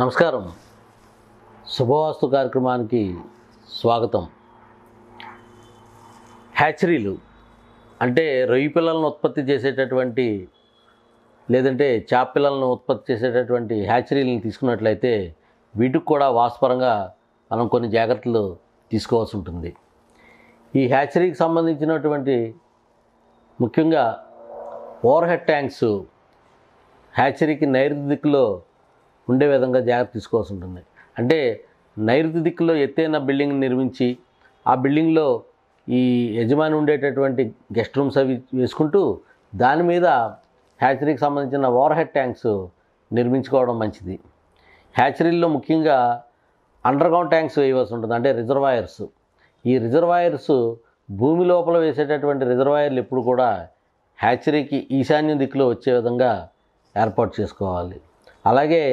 నమస్కారం శుభవాస్తు కార్యక్రమానికి స్వాగతం హ్యాచరీలు అంటే రొయ్యి పిల్లలను ఉత్పత్తి చేసేటటువంటి లేదంటే చేప పిల్లలను ఉత్పత్తి చేసేటటువంటి హ్యాచరీలను తీసుకున్నట్లయితే వీటికి కూడా వాస్పరంగా మనం కొన్ని జాగ్రత్తలు తీసుకోవాల్సి ఉంటుంది ఈ హ్యాచరీకి సంబంధించినటువంటి ముఖ్యంగా ఓవర్ హెడ్ ట్యాంక్స్ హ్యాచరీకి నైరుతి దిక్కులో ఉండే విధంగా జాగ్రత్త తీసుకోవాల్సి ఉంటుంది అంటే నైరుతి దిక్కులో ఎత్తైన బిల్డింగ్ నిర్మించి ఆ బిల్డింగ్లో ఈ యజమాని ఉండేటటువంటి గెస్ట్ రూమ్స్ అవి వేసుకుంటూ దాని మీద హ్యాచరీకి సంబంధించిన ఓవర్ హెడ్ ట్యాంక్స్ నిర్మించుకోవడం మంచిది హ్యాచరీల్లో ముఖ్యంగా అండర్గ్రౌండ్ ట్యాంక్స్ వేయవలసి ఉంటుంది అంటే రిజర్వాయర్స్ ఈ రిజర్వాయర్స్ భూమి లోపల వేసేటటువంటి రిజర్వాయర్లు ఎప్పుడు కూడా హ్యాచరీకి ఈశాన్య దిక్కులో వచ్చే విధంగా ఏర్పాటు చేసుకోవాలి అలాగే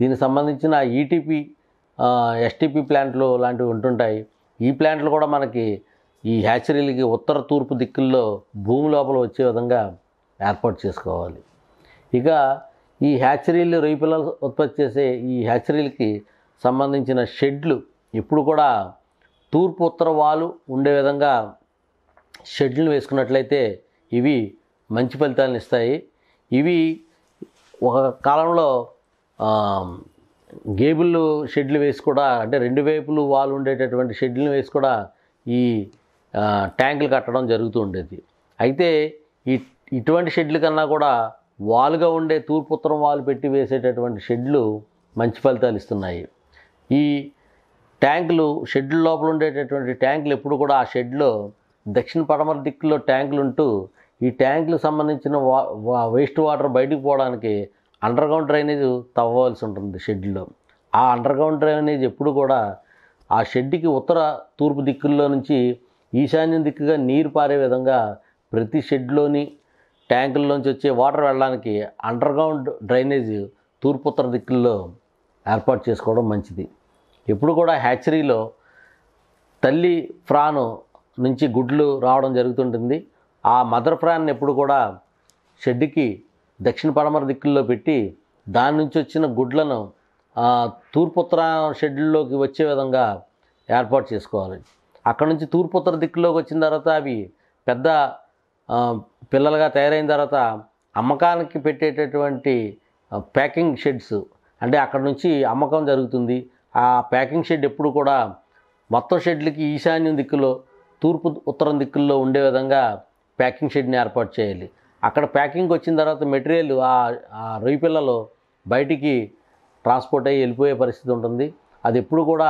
దీనికి సంబంధించిన ఈటీపీ e ఎస్టీపీ ప్లాంట్లు లాంటివి ఉంటుంటాయి ఈ ప్లాంట్లు కూడా మనకి ఈ హ్యాచరీలకి ఉత్తర తూర్పు దిక్కుల్లో భూమి లోపల వచ్చే విధంగా ఏర్పాటు చేసుకోవాలి ఇక ఈ హ్యాచరీలు రొయ్య ఉత్పత్తి చేసే ఈ హ్యాచరీలకి సంబంధించిన షెడ్లు ఇప్పుడు కూడా తూర్పు ఉత్తర వాలు ఉండే విధంగా షెడ్లు వేసుకున్నట్లయితే ఇవి మంచి ఫలితాలను ఇస్తాయి ఇవి ఒక కాలంలో గేబుళ్ళు షెడ్లు వేసి కూడా అంటే రెండు వైపులు వాళ్ళు ఉండేటటువంటి షెడ్లను వేసి కూడా ఈ ట్యాంకులు కట్టడం జరుగుతూ ఉండేది అయితే ఈ ఇటువంటి షెడ్లు కన్నా కూడా వాలుగా ఉండే తూర్పుత్తరం వాలు పెట్టి వేసేటటువంటి షెడ్లు మంచి ఫలితాలు ఇస్తున్నాయి ఈ ట్యాంకులు షెడ్ లోపల ఉండేటటువంటి ట్యాంకులు ఎప్పుడు కూడా ఆ షెడ్లో దక్షిణ పడమర దిక్కులో ట్యాంకులు ఉంటూ ఈ ట్యాంకులకు సంబంధించిన వా వేస్ట్ వాటర్ బయటకు పోవడానికి అండర్గ్రౌండ్ డ్రైనేజ్ తవ్వవలసి ఉంటుంది షెడ్లో ఆ అండర్గ్రౌండ్ డ్రైనేజ్ ఎప్పుడు కూడా ఆ షెడ్కి ఉత్తర తూర్పు దిక్కుల్లో నుంచి ఈశాన్యం దిక్కుగా నీరు పారే విధంగా ప్రతి షెడ్లోని ట్యాంకుల్లోంచి వచ్చే వాటర్ వెళ్ళడానికి అండర్గ్రౌండ్ డ్రైనేజ్ తూర్పు ఉత్తర దిక్కుల్లో ఏర్పాటు చేసుకోవడం మంచిది ఎప్పుడు కూడా హ్యాచరీలో తల్లి ఫ్రాను నుంచి గుడ్లు రావడం జరుగుతుంటుంది ఆ మదర్ ఫ్రాన్ ఎప్పుడు కూడా షెడ్కి దక్షిణ పడమర దిక్కుల్లో పెట్టి దాని నుంచి వచ్చిన గుడ్లను తూర్పుత్ర షెడ్యూల్లోకి వచ్చే విధంగా ఏర్పాటు చేసుకోవాలి అక్కడ నుంచి తూర్పుత్ర దిక్కులోకి వచ్చిన తర్వాత అవి పెద్ద పిల్లలుగా తయారైన తర్వాత అమ్మకానికి పెట్టేటటువంటి ప్యాకింగ్ షెడ్స్ అంటే అక్కడ నుంచి అమ్మకం జరుగుతుంది ఆ ప్యాకింగ్ షెడ్ ఎప్పుడు కూడా మొత్తం షెడ్లకి ఈశాన్యం దిక్కులో తూర్పు ఉత్తరం దిక్కుల్లో ఉండే విధంగా ప్యాకింగ్ షెడ్ని ఏర్పాటు చేయాలి అక్కడ ప్యాకింగ్ వచ్చిన తర్వాత మెటీరియల్ ఆ రొయ్యి పిల్లలు బయటికి ట్రాన్స్పోర్ట్ అయ్యి వెళ్ళిపోయే పరిస్థితి ఉంటుంది అది ఎప్పుడు కూడా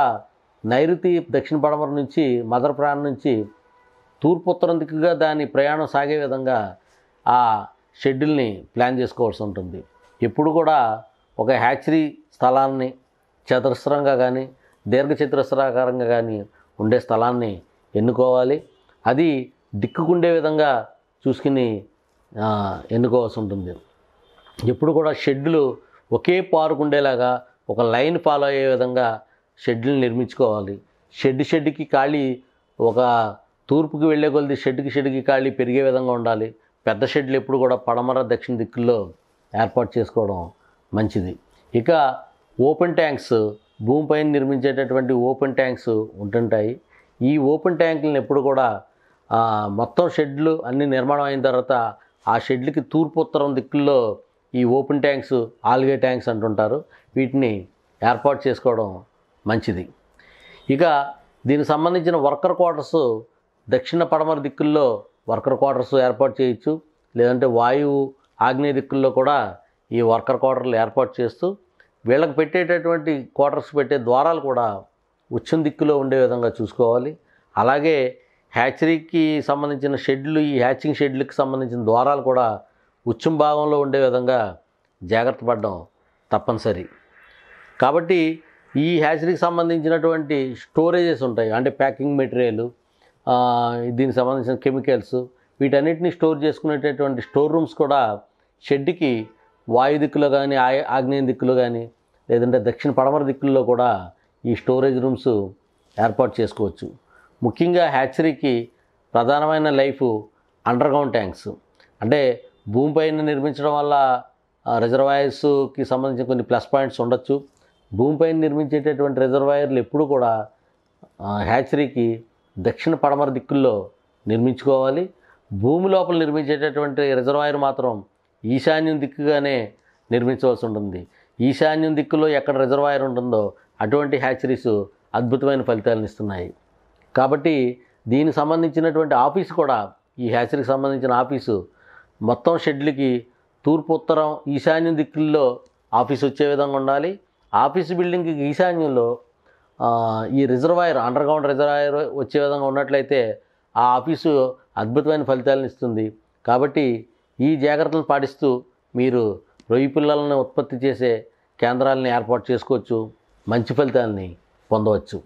నైరుతి దక్షిణ పడమర నుంచి మదర్ ప్రయాణం నుంచి తూర్పు ఉత్తరం దిక్కుగా దాని ప్రయాణం సాగే విధంగా ఆ షెడ్యూల్ని ప్లాన్ చేసుకోవాల్సి ఉంటుంది ఎప్పుడు కూడా ఒక హ్యాచరీ స్థలాన్ని చతురస్రంగా కానీ దీర్ఘచతురస్రాకారంగా కానీ ఉండే స్థలాన్ని ఎన్నుకోవాలి అది దిక్కుకుండే విధంగా చూసుకుని ఎన్నుకోవాల్సి ఉంటుంది ఎప్పుడు కూడా షెడ్లు ఒకే పార్కు ఉండేలాగా ఒక లైన్ ఫాలో అయ్యే విధంగా షెడ్లు నిర్మించుకోవాలి షెడ్ షెడ్కి ఖాళీ ఒక తూర్పుకి వెళ్ళే కొలది షెడ్కి షెడ్కి ఖాళీ పెరిగే విధంగా ఉండాలి పెద్ద షెడ్లు ఎప్పుడు కూడా పడమర దక్షిణ దిక్కుల్లో ఏర్పాటు చేసుకోవడం మంచిది ఇక ఓపెన్ ట్యాంక్స్ భూమిపైన నిర్మించేటటువంటి ఓపెన్ ట్యాంక్స్ ఉంటుంటాయి ఈ ఓపెన్ ట్యాంకులను ఎప్పుడు కూడా మొత్తం షెడ్లు అన్ని నిర్మాణం అయిన తర్వాత ఆ షెడ్లకి తూర్పు ఉత్తరం దిక్కుల్లో ఈ ఓపెన్ ట్యాంక్స్ ఆల్గే ట్యాంక్స్ అంటుంటారు వీటిని ఏర్పాటు చేసుకోవడం మంచిది ఇక దీనికి సంబంధించిన వర్కర్ క్వార్టర్స్ దక్షిణ పడమర దిక్కుల్లో వర్కర్ క్వార్టర్స్ ఏర్పాటు చేయొచ్చు లేదంటే వాయువు ఆగ్నేయ దిక్కుల్లో కూడా ఈ వర్కర్ క్వార్టర్లు ఏర్పాటు చేస్తూ వీళ్ళకి పెట్టేటటువంటి క్వార్టర్స్ పెట్టే ద్వారాలు కూడా ఉచ్చం దిక్కులో ఉండే విధంగా చూసుకోవాలి అలాగే హ్యాచరీకి సంబంధించిన షెడ్లు ఈ హ్యాచింగ్ షెడ్లకు సంబంధించిన ద్వారాలు కూడా ఉచ్చం భాగంలో ఉండే విధంగా జాగ్రత్త పడడం తప్పనిసరి కాబట్టి ఈ హ్యాచరీకి సంబంధించినటువంటి స్టోరేజెస్ ఉంటాయి అంటే ప్యాకింగ్ మెటీరియల్ దీనికి సంబంధించిన కెమికల్స్ వీటన్నిటిని స్టోర్ చేసుకునేటటువంటి స్టోర్ రూమ్స్ కూడా షెడ్కి వాయు దిక్కులో కానీ ఆయ ఆగ్నేయ దిక్కులో కానీ లేదంటే దక్షిణ పడమర దిక్కుల్లో కూడా ఈ స్టోరేజ్ రూమ్స్ ఏర్పాటు చేసుకోవచ్చు ముఖ్యంగా హ్యాచరీకి ప్రధానమైన లైఫ్ అండర్గ్రౌండ్ ట్యాంక్స్ అంటే భూమిపైన నిర్మించడం వల్ల రిజర్వాయర్స్కి సంబంధించిన కొన్ని ప్లస్ పాయింట్స్ ఉండొచ్చు భూమిపైన నిర్మించేటటువంటి రిజర్వాయర్లు ఎప్పుడు కూడా హ్యాచరీకి దక్షిణ పడమర దిక్కుల్లో నిర్మించుకోవాలి భూమి లోపల నిర్మించేటటువంటి రిజర్వాయర్ మాత్రం ఈశాన్యం దిక్కుగానే నిర్మించవలసి ఉంటుంది ఈశాన్యం దిక్కులో ఎక్కడ రిజర్వాయర్ ఉంటుందో అటువంటి హ్యాచరీస్ అద్భుతమైన ఫలితాలను ఇస్తున్నాయి కాబట్టి దీనికి సంబంధించినటువంటి ఆఫీసు కూడా ఈ హ్యాచరీకి సంబంధించిన ఆఫీసు మొత్తం షెడ్లకి తూర్పు ఉత్తరం ఈశాన్యం దిక్కుల్లో ఆఫీస్ వచ్చే విధంగా ఉండాలి ఆఫీసు బిల్డింగ్కి ఈశాన్యంలో ఈ రిజర్వాయర్ అండర్గ్రౌండ్ రిజర్వాయర్ వచ్చే విధంగా ఉన్నట్లయితే ఆ ఆఫీసు అద్భుతమైన ఫలితాలను ఇస్తుంది కాబట్టి ఈ జాగ్రత్తలు పాటిస్తూ మీరు రొయ్యి పిల్లలను ఉత్పత్తి చేసే కేంద్రాలను ఏర్పాటు చేసుకోవచ్చు మంచి ఫలితాలని పొందవచ్చు